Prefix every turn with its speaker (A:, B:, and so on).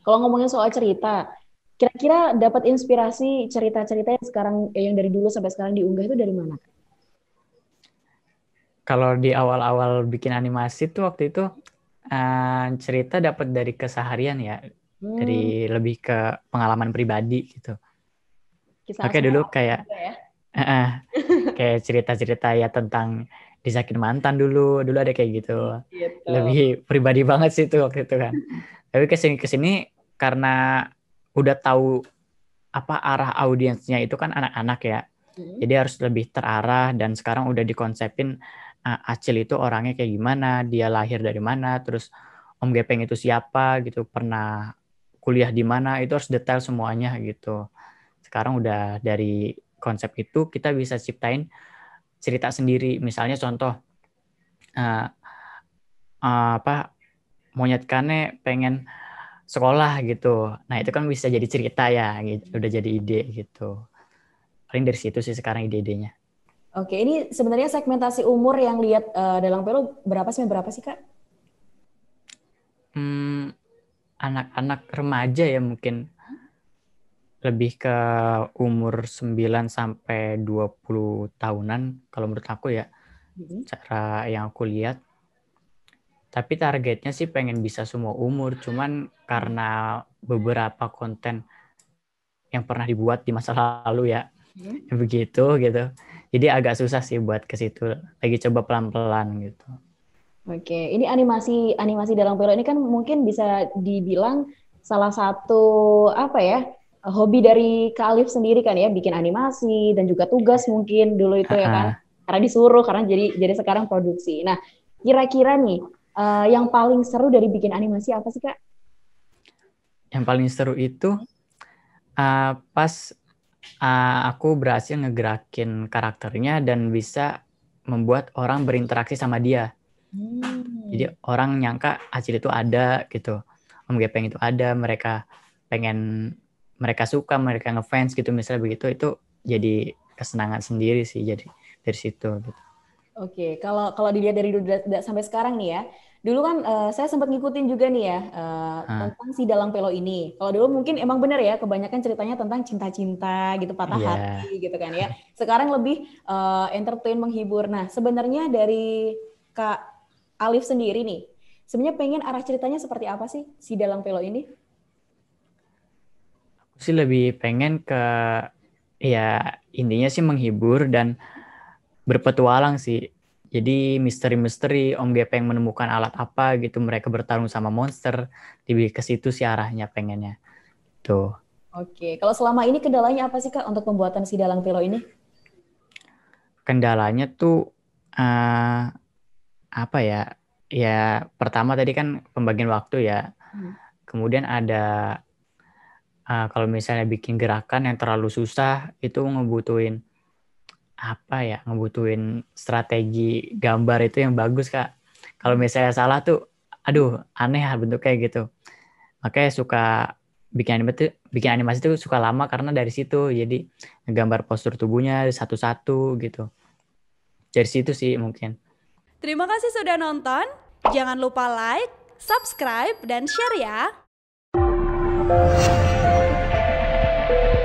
A: Kalau ngomongin soal cerita, kira-kira dapat inspirasi cerita-cerita yang sekarang eh, yang dari dulu sampai sekarang diunggah itu dari mana?
B: Kalau di awal-awal bikin animasi tuh waktu itu uh, cerita dapat dari keseharian ya,
A: hmm. dari
B: lebih ke pengalaman pribadi gitu. Oke Oke dulu kayak ya uh, kayak cerita-cerita ya tentang disakin mantan dulu dulu ada kayak gitu gitu. lebih pribadi banget sih itu waktu itu kan tapi kesini kesini karena udah tahu apa arah audiensnya itu kan anak-anak ya hmm. jadi harus lebih terarah dan sekarang udah dikonsepin uh, Acil itu orangnya kayak gimana dia lahir dari mana terus Om Gepeng itu siapa gitu pernah kuliah di mana itu harus detail semuanya gitu sekarang udah dari konsep itu kita bisa ciptain cerita sendiri. Misalnya contoh uh, apa monyet kane pengen sekolah gitu. Nah, itu kan bisa jadi cerita ya, gitu. udah jadi ide gitu. Paling dari situ sih sekarang ide-idenya.
A: Oke, ini sebenarnya segmentasi umur yang lihat uh, dalam pelu berapa sih berapa sih, Kak?
B: Hmm, anak-anak remaja ya mungkin lebih ke umur 9 sampai 20 tahunan kalau menurut aku ya. hmm Cara yang aku lihat. Tapi targetnya sih pengen bisa semua umur, cuman karena beberapa konten yang pernah dibuat di masa lalu ya. hmm Begitu gitu. Jadi agak susah sih buat ke situ. Lagi coba pelan-pelan gitu.
A: Oke, ini animasi animasi dalam film ini kan mungkin bisa dibilang salah satu apa ya? hobi dari Kak sendiri kan ya bikin animasi dan juga tugas mungkin dulu itu ya kan karena disuruh karena jadi jadi sekarang produksi. Nah kira-kira nih uh, yang paling seru dari bikin animasi apa sih kak?
B: Yang paling seru itu uh, pas uh, aku berhasil ngegerakin karakternya dan bisa membuat orang berinteraksi sama dia. Hmm. Jadi orang nyangka hasil ah, itu ada gitu, Om Gepeng itu ada, mereka pengen mereka suka mereka ngefans gitu misalnya begitu itu jadi kesenangan sendiri sih jadi dari situ gitu.
A: Oke, kalau kalau dilihat dari dulu sampai sekarang nih ya, dulu kan uh, saya sempat ngikutin juga nih ya uh, tentang si dalang pelo ini. Kalau dulu mungkin emang benar ya, kebanyakan ceritanya tentang cinta-cinta gitu, patah yeah. hati gitu kan ya. Sekarang lebih uh, entertain, menghibur. Nah, sebenarnya dari Kak Alif sendiri nih, sebenarnya pengen arah ceritanya seperti apa sih si dalang pelo ini?
B: sih lebih pengen ke ya intinya sih menghibur dan berpetualang sih. Jadi misteri-misteri Om Gepeng menemukan alat apa gitu mereka bertarung sama monster lebih ke situ sih arahnya pengennya. Tuh.
A: Oke, kalau selama ini kendalanya apa sih Kak untuk pembuatan si dalang pilo ini?
B: Kendalanya tuh uh, apa ya? Ya pertama tadi kan pembagian waktu ya. Hmm. Kemudian ada uh, kalau misalnya bikin gerakan yang terlalu susah itu ngebutuin apa ya ngebutuin strategi gambar itu yang bagus kak kalau misalnya salah tuh aduh aneh bentuk kayak gitu makanya suka bikin animasi tuh, bikin animasi tuh suka lama karena dari situ jadi gambar postur tubuhnya satu-satu gitu dari situ sih mungkin
A: terima kasih sudah nonton jangan lupa like subscribe dan share ya Thank you.